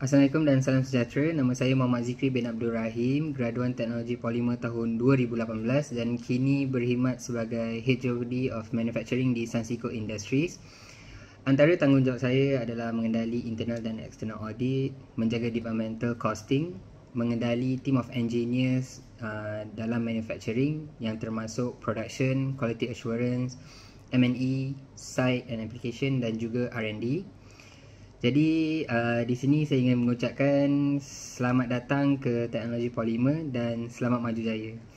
Assalamualaikum dan salam sejahtera. Nama saya Muhammad Zikri bin Abdul Rahim, graduan Teknologi Polimer tahun 2018 dan kini berkhidmat sebagai HOD of Manufacturing di Sansiko Industries. Antara tanggungjawab saya adalah mengendali internal dan external audit, menjaga departmental costing, mengendali team of engineers uh, dalam manufacturing yang termasuk production, quality assurance, M&E, site and application dan juga R&D. Jadi uh, di sini saya ingin mengucapkan selamat datang ke Teknologi Polimer dan selamat maju jaya.